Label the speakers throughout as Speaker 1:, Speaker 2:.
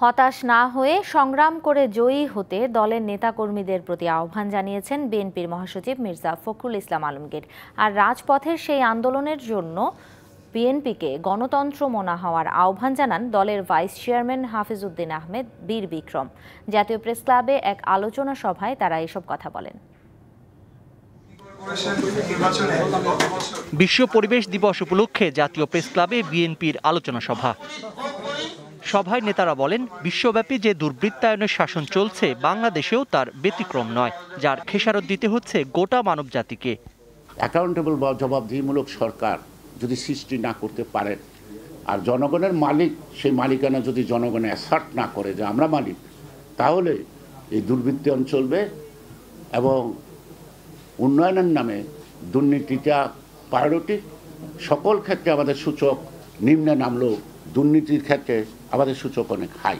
Speaker 1: হতাশ না হয়ে সংগ্রাম করে জয়ী হতে দলের নেতাকর্মীদের প্রতি আহ্বান জানিয়েছেন বিএনপির মহাসচিব মির্জা ফখরুল ইসলাম আলমগীর আর রাজপথের সেই আন্দোলনের জন্য বিএনপিকে গণতন্ত্র মনা হওয়ার আহ্বান জানান দলের ভাইস চেয়ারম্যান হাফিজউদ্দিন আহমেদ বীর বিক্রম জাতীয় প্রেস ক্লাবে এক আলোচনা সভায় তারা এসব কথা বলেন
Speaker 2: বিশ্ব পরিবেশ দিবস উপলক্ষে জাতীয় প্রেস ক্লাবে বিএনপির আলোচনা সভা সভায় নেতারা বলেন বিশ্বব্যাপী যে দুর্বৃত্তায়নের শাসন চলছে বাংলাদেশেও তার ব্যতিক্রম নয় যার
Speaker 3: খেসারত দিতে হচ্ছে গোটা মানব জাতিকে অ্যাকাউন্টেবল বা জবাবদিহিমূলক সরকার যদি সৃষ্টি না করতে পারে আর জনগণের মালিক সেই মালিকানা যদি জনগণে অ্যাসার্ট না করে যে আমরা মালিক তাহলে এই দুর্বৃত্তায়ন চলবে এবং উন্নয়নের নামে দুর্নীতিটা পায়রটি সকল ক্ষেত্রে আমাদের সূচক নিম্নে নামলেও দুর্নীতির ক্ষেত্রে আমাদের সূচক অনেক হাই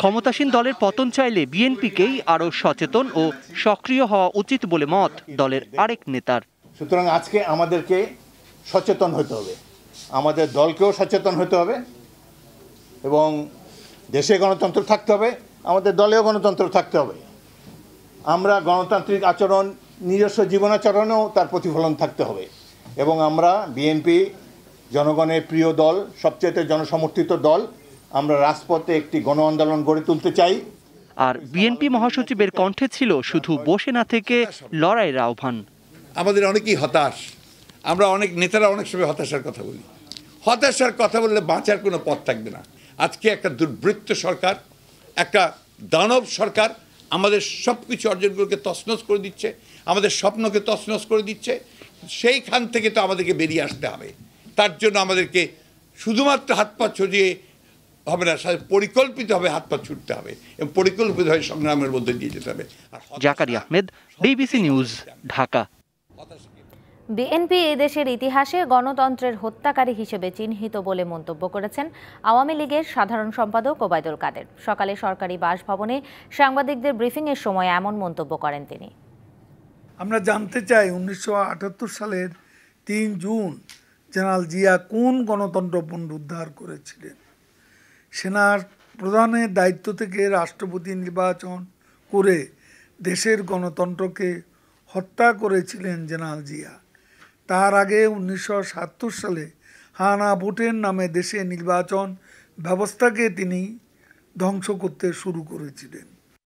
Speaker 2: ক্ষমতাসীন দলের পতন চাইলে বিএনপিকেই আরও সচেতন ও সক্রিয় হওয়া উচিত বলে মত দলের আরেক নেতার
Speaker 4: সুতরাং আজকে আমাদেরকে সচেতন হতে হবে আমাদের দলকেও সচেতন হতে হবে এবং দেশে গণতন্ত্র থাকতে হবে আমাদের দলেও গণতন্ত্র থাকতে হবে আমরা গণতান্ত্রিক আচরণ নিজস্ব জীবনাচরণেও তার প্রতিফলন থাকতে হবে এবং আমরা বিএনপি জনগণের প্রিয় দল সবচেয়ে জনসমর্থিত দল আমরা রাজপথে একটি গণ আন্দোলন গড়ে তুলতে চাই
Speaker 2: আর বিএনপি মহাসচিবের কণ্ঠে ছিল শুধু বসে না থেকে লড়াইয়ের আহ্বান আমাদের অনেকেই হতাশ আমরা অনেক নেতারা অনেক সময় হতাশার
Speaker 5: কথা বলি হতাশার কথা বললে বাঁচার কোনো পথ থাকবে না আজকে একটা দুর্বৃত্ত সরকার একটা দানব সরকার আমাদের সব কিছু অর্জনগুলোকে তছনছ করে দিচ্ছে আমাদের স্বপ্নকে তছনছ করে দিচ্ছে সেইখান থেকে তো আমাদেরকে বেরিয়ে আসতে হবে তার জন্য আমাদেরকে শুধুমাত্র হাত পা ছড়িয়ে হবে না পরিকল্পিতভাবে হাত পা ছুটতে হবে এবং পরিকল্পিতভাবে সংগ্রামের মধ্যে দিয়ে যেতে হবে
Speaker 2: জাকারি Ahmed BBC news Dhaka
Speaker 1: BNP দেশের ইতিহাসে গণতন্ত্রের হত্যাকারী হিসেবে চিহ্নিত বলে মন্তব্য করেছেন আওয়ামী লীগের সাধারণ সম্পাদক ওবায়দুল কাদের সকালে সরকারি বাসভবনে সাংবাদিকদের ব্রিফিংয়ের সময় এমন মন্তব্য করেন তিনি
Speaker 6: আমরা জানতে চাই উনিশশো সালের তিন জুন জেনারেল জিয়া কোন গণতন্ত্র পুনরুদ্ধার করেছিলেন সেনার প্রধানের দায়িত্ব থেকে রাষ্ট্রপতি নির্বাচন করে দেশের গণতন্ত্রকে হত্যা করেছিলেন জেনারেল জিয়া তার আগে উনিশশো সালে হানা ভোটের নামে দেশে নির্বাচন ব্যবস্থাকে তিনি ধ্বংস করতে শুরু করেছিলেন